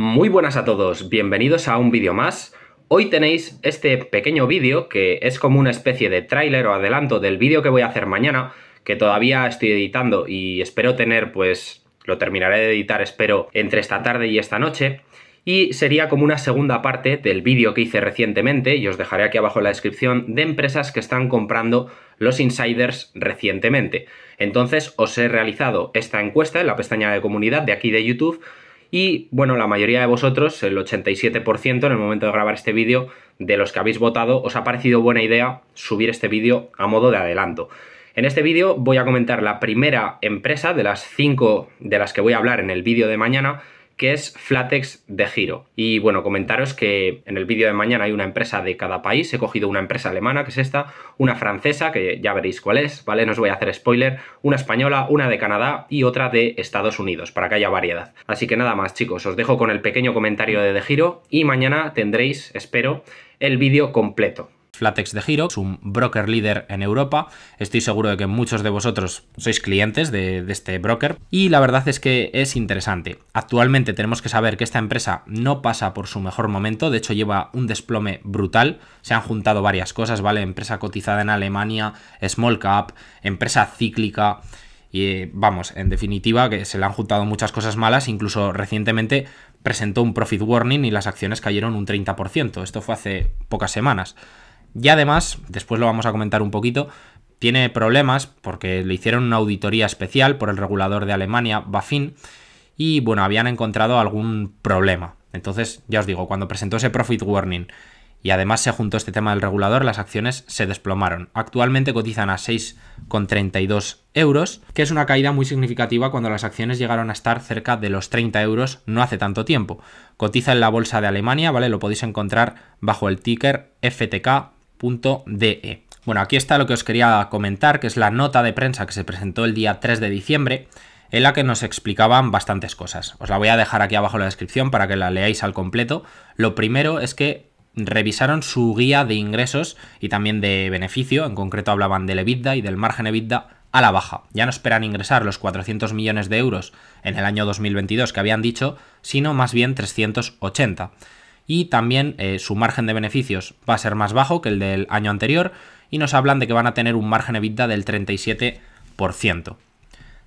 Muy buenas a todos, bienvenidos a un vídeo más. Hoy tenéis este pequeño vídeo que es como una especie de tráiler o adelanto del vídeo que voy a hacer mañana, que todavía estoy editando y espero tener pues lo terminaré de editar espero entre esta tarde y esta noche y sería como una segunda parte del vídeo que hice recientemente, y os dejaré aquí abajo en la descripción, de empresas que están comprando los insiders recientemente. Entonces os he realizado esta encuesta en la pestaña de comunidad de aquí de YouTube y bueno, la mayoría de vosotros, el 87% en el momento de grabar este vídeo, de los que habéis votado, os ha parecido buena idea subir este vídeo a modo de adelanto. En este vídeo voy a comentar la primera empresa de las cinco de las que voy a hablar en el vídeo de mañana, que es Flatex de giro. Y bueno, comentaros que en el vídeo de mañana hay una empresa de cada país. He cogido una empresa alemana, que es esta, una francesa, que ya veréis cuál es, ¿vale? No os voy a hacer spoiler, una española, una de Canadá y otra de Estados Unidos, para que haya variedad. Así que nada más, chicos, os dejo con el pequeño comentario de De Giro y mañana tendréis, espero, el vídeo completo. Flatex de Giro, es un broker líder en Europa. Estoy seguro de que muchos de vosotros sois clientes de, este broker y la verdad es que es interesante. Actualmente tenemos que saber que esta empresa no pasa por su mejor momento, de hecho lleva un desplome brutal, se han juntado varias cosas, ¿vale? Empresa cotizada en Alemania, small cap, empresa cíclica. Y eh, vamos, en definitiva, que se le han juntado muchas cosas malas, incluso recientemente presentó un profit warning y las acciones cayeron un 30%. Esto fue hace pocas semanas. Y además, después lo vamos a comentar un poquito, tiene problemas porque le hicieron una auditoría especial por el regulador de Alemania, Bafin, y bueno, habían encontrado algún problema. Entonces, ya os digo, cuando presentó ese profit warning y además se juntó este tema del regulador, las acciones se desplomaron. Actualmente cotizan a 6,32 euros, que es una caída muy significativa cuando las acciones llegaron a estar cerca de los 30 euros no hace tanto tiempo. Cotiza en la bolsa de Alemania, ¿vale? Lo podéis encontrar bajo el ticker FTK DE. E. Bueno, aquí está lo que os quería comentar, que es la nota de prensa que se presentó el día 3 de diciembre, en la que nos explicaban bastantes cosas. Os la voy a dejar aquí abajo en la descripción para que la leáis al completo. Lo primero es que revisaron su guía de ingresos y también de beneficio, en concreto hablaban del EBITDA y del margen EBITDA a la baja. Ya no esperan ingresar los 400 millones de euros en el año 2022 que habían dicho, sino más bien 380 y también eh, su margen de beneficios va a ser más bajo que el del año anterior y nos hablan de que van a tener un margen EBITDA del 37%.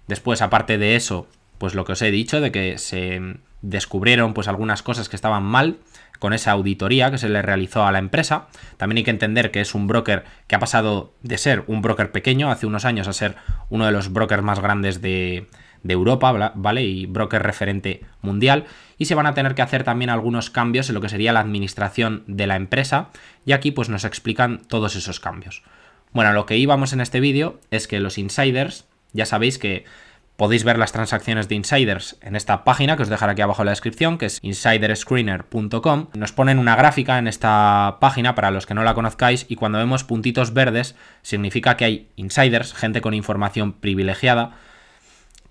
Después, aparte de eso, pues lo que os he dicho de que se descubrieron pues algunas cosas que estaban mal con esa auditoría que se le realizó a la empresa. También hay que entender que es un broker que ha pasado de ser un broker pequeño hace unos años a ser uno de los brokers más grandes de, de Europa, ¿vale? Y broker referente mundial. Y se van a tener que hacer también algunos cambios en lo que sería la administración de la empresa. Y aquí pues nos explican todos esos cambios. Bueno, lo que íbamos en este vídeo es que los insiders, ya sabéis que podéis ver las transacciones de insiders en esta página que os dejaré aquí abajo en la descripción, que es insiderscreener.com. Nos ponen una gráfica en esta página para los que no la conozcáis y cuando vemos puntitos verdes significa que hay insiders, gente con información privilegiada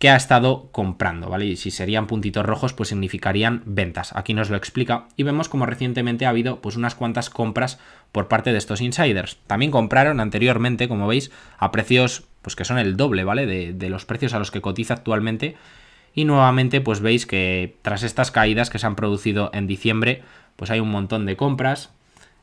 que ha estado comprando, ¿vale? Y si serían puntitos rojos, pues significarían ventas. Aquí nos lo explica y vemos como recientemente ha habido pues unas cuantas compras por parte de estos insiders. También compraron anteriormente, como veis, a precios pues que son el doble, ¿vale? De, de los precios a los que cotiza actualmente. Y nuevamente pues veis que tras estas caídas que se han producido en diciembre, pues hay un montón de compras,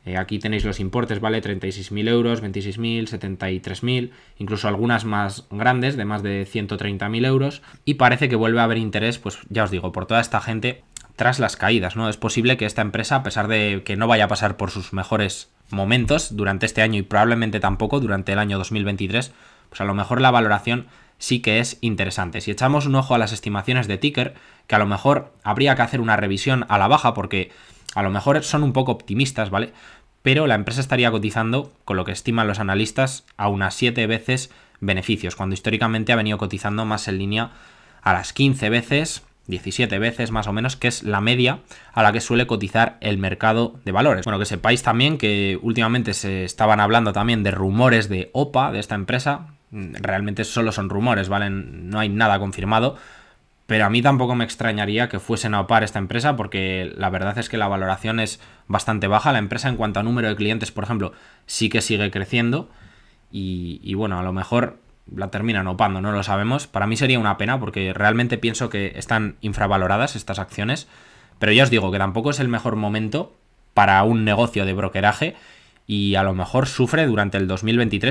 eh, aquí tenéis los importes, ¿vale? 36.000 euros, 26.000, 73.000, incluso algunas más grandes, de más de 130.000 euros. Y parece que vuelve a haber interés, pues ya os digo, por toda esta gente tras las caídas, ¿no? Es posible que esta empresa, a pesar de que no vaya a pasar por sus mejores momentos durante este año y probablemente tampoco durante el año 2023, pues a lo mejor la valoración sí que es interesante. Si echamos un ojo a las estimaciones de Ticker, que a lo mejor habría que hacer una revisión a la baja porque a lo mejor son un poco optimistas, ¿vale? pero la empresa estaría cotizando, con lo que estiman los analistas, a unas 7 veces beneficios, cuando históricamente ha venido cotizando más en línea a las 15 veces, 17 veces más o menos, que es la media a la que suele cotizar el mercado de valores. Bueno, que sepáis también que últimamente se estaban hablando también de rumores de OPA, de esta empresa. Mm, realmente solo son rumores, No hay nada confirmado, pero a mí tampoco me extrañaría que fuesen a opar esta empresa porque la verdad es que la valoración es bastante baja. La empresa en cuanto a número de clientes, por ejemplo, sí que sigue creciendo y, y bueno, a lo mejor la terminan opando, no lo sabemos. Para mí sería una pena porque realmente pienso que están infravaloradas estas acciones, pero ya os digo que tampoco es el mejor momento para un negocio de brokeraje y a lo mejor sufre durante el 2023